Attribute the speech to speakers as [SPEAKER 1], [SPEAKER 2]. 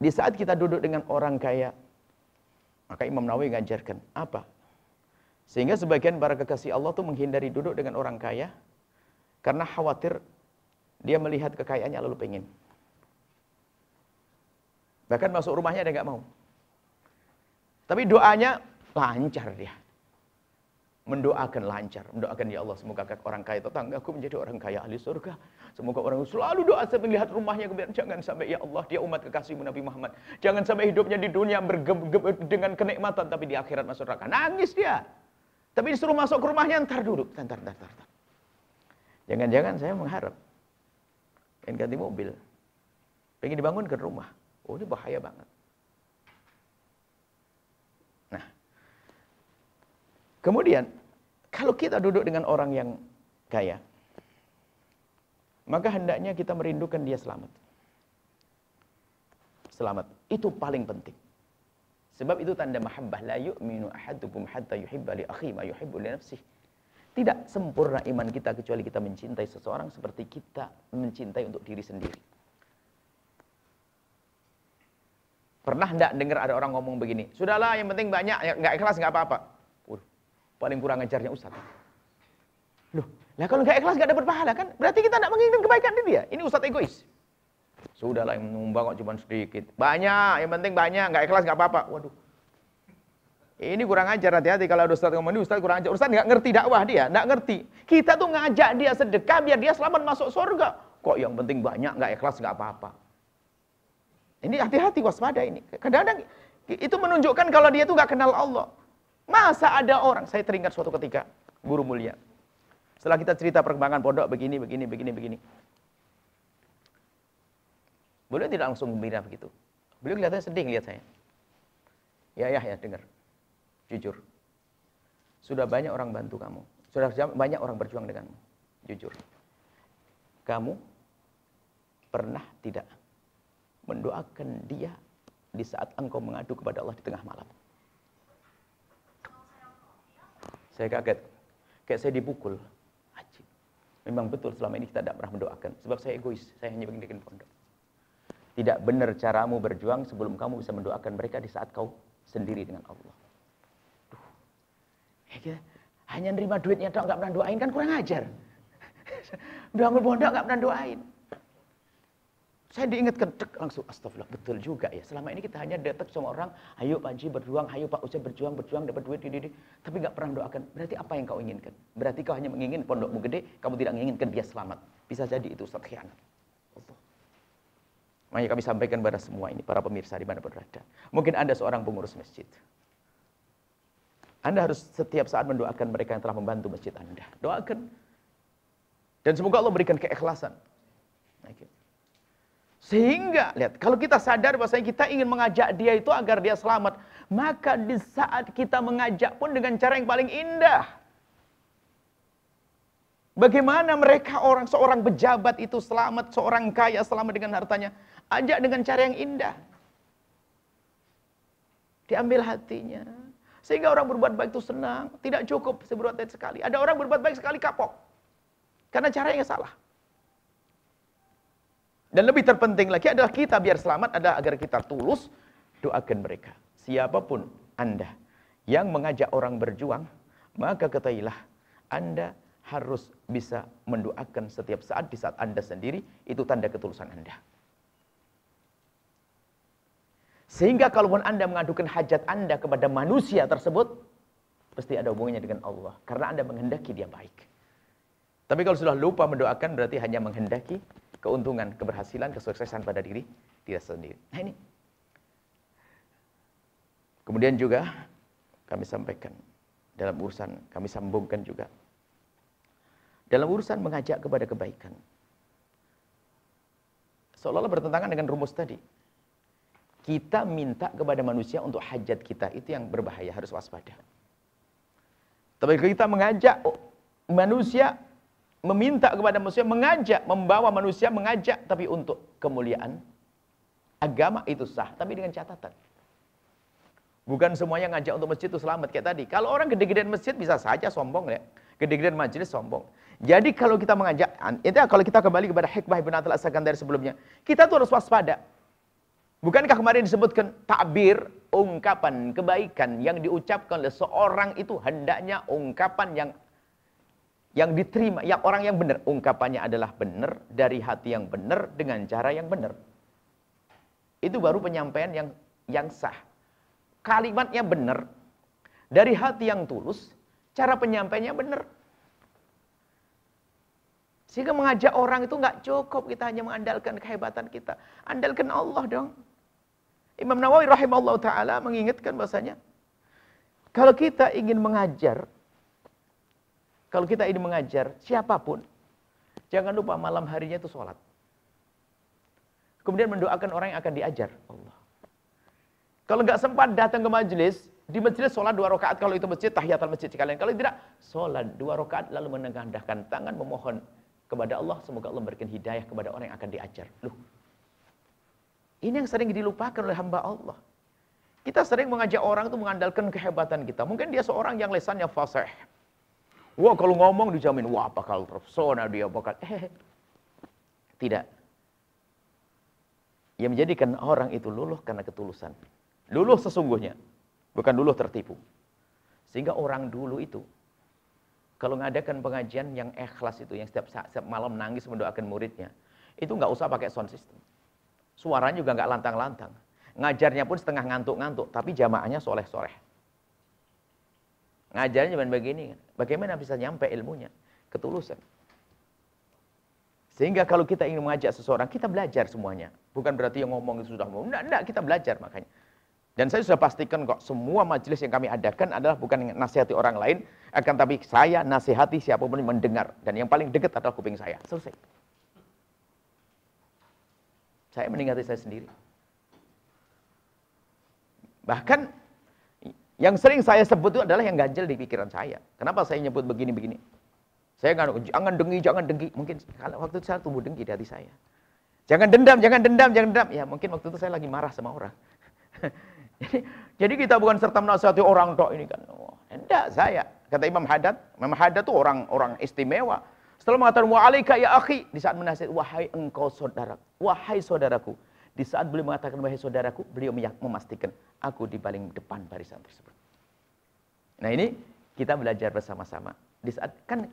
[SPEAKER 1] Di saat kita duduk dengan orang kaya, maka Imam Nawawi mengajarkan apa? Sehingga sebagian para kekasih Allah tuh menghindari duduk dengan orang kaya karena khawatir dia melihat kekayaannya lalu pengen. Bahkan masuk rumahnya dia nggak mau. Tapi doanya lancar dia mendoakan lancar, mendoakan ya Allah semoga orang kaya tetangga aku menjadi orang kaya ahli surga. Semoga orang selalu doa saya melihat rumahnya kemudian jangan sampai ya Allah dia umat kekasihmu Nabi Muhammad. Jangan sampai hidupnya di dunia eh, dengan kenikmatan tapi di akhirat masuk neraka. Nangis dia. Tapi disuruh masuk ke rumahnya ntar dulu, ntar ntar ntar. Jangan-jangan saya mengharap pengen ganti mobil, pengen dibangunkan rumah. Oh ini bahaya banget. Kemudian, kalau kita duduk dengan orang yang kaya, maka hendaknya kita merindukan dia selamat. Selamat. Itu paling penting. Sebab itu tanda mahabbah la yu'minu ahadukum hatta yuhibba li akhi ma yuhibbu li nafsih. Tidak sempurna iman kita kecuali kita mencintai seseorang seperti kita mencintai untuk diri sendiri. Pernah tidak dengar ada orang ngomong begini? Sudahlah yang penting banyak, nggak ikhlas nggak apa-apa paling kurang ajarnya ustaz. Loh, lah kalau nggak ikhlas nggak dapat pahala kan? Berarti kita nggak menginginkan kebaikan di dia. Ini ustaz egois. Sudahlah yang menyumbang kok cuma sedikit. Banyak, yang penting banyak. Nggak ikhlas nggak apa-apa. Waduh. Ini kurang ajar hati-hati kalau ada ustaz ngomong ini ustaz kurang ajar. Ustaz nggak ngerti dakwah dia, nggak ngerti. Kita tuh ngajak dia sedekah biar dia selamat masuk surga. Kok yang penting banyak, nggak ikhlas nggak apa-apa. Ini hati-hati waspada ini. Kadang-kadang itu menunjukkan kalau dia tuh nggak kenal Allah. Masa ada orang, saya teringat suatu ketika, guru mulia. Setelah kita cerita perkembangan pondok begini, begini, begini, begini. Beliau tidak langsung gembira begitu. Beliau kelihatannya sedih lihat saya. Ya, ya, ya, dengar. Jujur. Sudah banyak orang bantu kamu. Sudah banyak orang berjuang denganmu. Jujur. Kamu pernah tidak mendoakan dia di saat engkau mengadu kepada Allah di tengah malam. Saya kaget. Kayak saya dipukul. Haji. Memang betul selama ini kita tidak pernah mendoakan. Sebab saya egois. Saya hanya bikin pondok. Tidak benar caramu berjuang sebelum kamu bisa mendoakan mereka di saat kau sendiri dengan Allah. Duh. Ya, hanya nerima duitnya doang nggak pernah doain kan kurang ajar. doang pondok nggak pernah doain. Saya diingatkan, cek langsung astagfirullah, betul juga ya. Selama ini kita hanya detek sama orang, ayo Pak Haji berjuang, ayo Pak usia berjuang, berjuang, dapat duit, ini, Tapi nggak pernah doakan. Berarti apa yang kau inginkan? Berarti kau hanya menginginkan pondokmu gede, kamu tidak menginginkan dia selamat. Bisa jadi itu Ustaz khianat. Makanya kami sampaikan kepada semua ini, para pemirsa di mana berada. Mungkin Anda seorang pengurus masjid. Anda harus setiap saat mendoakan mereka yang telah membantu masjid Anda. Doakan. Dan semoga Allah berikan keikhlasan. Okay. Nah, gitu. Sehingga, lihat, kalau kita sadar bahwasanya kita ingin mengajak dia itu agar dia selamat, maka di saat kita mengajak pun dengan cara yang paling indah. Bagaimana mereka orang seorang pejabat itu selamat, seorang kaya selamat dengan hartanya? Ajak dengan cara yang indah. Diambil hatinya. Sehingga orang berbuat baik itu senang, tidak cukup berbuat baik sekali. Ada orang berbuat baik sekali kapok. Karena caranya salah. Dan lebih terpenting lagi adalah kita biar selamat adalah agar kita tulus doakan mereka. Siapapun Anda yang mengajak orang berjuang, maka ketahuilah Anda harus bisa mendoakan setiap saat di saat Anda sendiri, itu tanda ketulusan Anda. Sehingga kalaupun Anda mengadukan hajat Anda kepada manusia tersebut, pasti ada hubungannya dengan Allah. Karena Anda menghendaki dia baik. Tapi kalau sudah lupa mendoakan, berarti hanya menghendaki keuntungan, keberhasilan, kesuksesan pada diri tidak sendiri. Nah ini. Kemudian juga kami sampaikan dalam urusan kami sambungkan juga dalam urusan mengajak kepada kebaikan. Seolah-olah bertentangan dengan rumus tadi. Kita minta kepada manusia untuk hajat kita, itu yang berbahaya, harus waspada. Tapi kita mengajak manusia meminta kepada manusia, mengajak, membawa manusia mengajak tapi untuk kemuliaan agama itu sah tapi dengan catatan. Bukan semuanya ngajak untuk masjid itu selamat kayak tadi. Kalau orang gede-gedean masjid bisa saja sombong ya. Gede-gedean majelis sombong. Jadi kalau kita mengajak, itu ya, kalau kita kembali kepada hikmah Ibn Atal Asakan dari sebelumnya. Kita tuh harus waspada. Bukankah kemarin disebutkan takbir, ungkapan kebaikan yang diucapkan oleh seorang itu hendaknya ungkapan yang yang diterima, yang orang yang benar, ungkapannya adalah benar dari hati yang benar dengan cara yang benar. Itu baru penyampaian yang yang sah. Kalimatnya benar dari hati yang tulus, cara penyampaiannya benar. Sehingga mengajak orang itu nggak cukup kita hanya mengandalkan kehebatan kita. Andalkan Allah dong. Imam Nawawi rahimahullah ta'ala mengingatkan bahasanya. Kalau kita ingin mengajar kalau kita ini mengajar, siapapun, jangan lupa malam harinya itu sholat. Kemudian mendoakan orang yang akan diajar. Allah. Kalau nggak sempat datang ke majelis, di majelis sholat dua rakaat kalau itu masjid tahiyatul masjid sekalian. Kalau tidak sholat dua rakaat lalu menengadahkan tangan memohon kepada Allah semoga Allah memberikan hidayah kepada orang yang akan diajar. Loh, ini yang sering dilupakan oleh hamba Allah. Kita sering mengajak orang itu mengandalkan kehebatan kita. Mungkin dia seorang yang lesannya fasih, Wah kalau ngomong dijamin, wah bakal terpesona dia bakal. Eh, tidak. Yang menjadikan orang itu luluh karena ketulusan. Luluh sesungguhnya. Bukan luluh tertipu. Sehingga orang dulu itu, kalau ngadakan pengajian yang ikhlas itu, yang setiap, setiap malam nangis mendoakan muridnya, itu nggak usah pakai sound system. Suaranya juga nggak lantang-lantang. Ngajarnya pun setengah ngantuk-ngantuk, tapi jamaahnya soleh-soleh. Ngajarnya cuma begini. Bagaimana bisa nyampe ilmunya? Ketulusan. Sehingga kalau kita ingin mengajak seseorang, kita belajar semuanya. Bukan berarti yang ngomong itu sudah mau. Enggak, enggak, kita belajar makanya. Dan saya sudah pastikan kok semua majelis yang kami adakan adalah bukan nasihati orang lain, akan tapi saya nasihati siapapun yang mendengar. Dan yang paling dekat adalah kuping saya. Selesai. Saya meninggati saya sendiri. Bahkan yang sering saya sebut itu adalah yang ganjel di pikiran saya. Kenapa saya nyebut begini-begini? Saya nggak jangan dengki, jangan dengki. Mungkin kalau waktu itu saya tumbuh dengki di hati saya. Jangan dendam, jangan dendam, jangan dendam. Ya mungkin waktu itu saya lagi marah sama orang. jadi, jadi kita bukan serta menasihati orang tok ini kan. Oh, enggak saya. Kata Imam Haddad, Imam Haddad itu orang-orang istimewa. Setelah mengatakan, wa alaika ya akhi. Di saat menasihati, wahai engkau saudara, wahai saudaraku. Di saat beliau mengatakan, bahwa saudaraku, beliau memastikan, aku di paling depan barisan tersebut. Nah ini kita belajar bersama-sama. Di saat kan...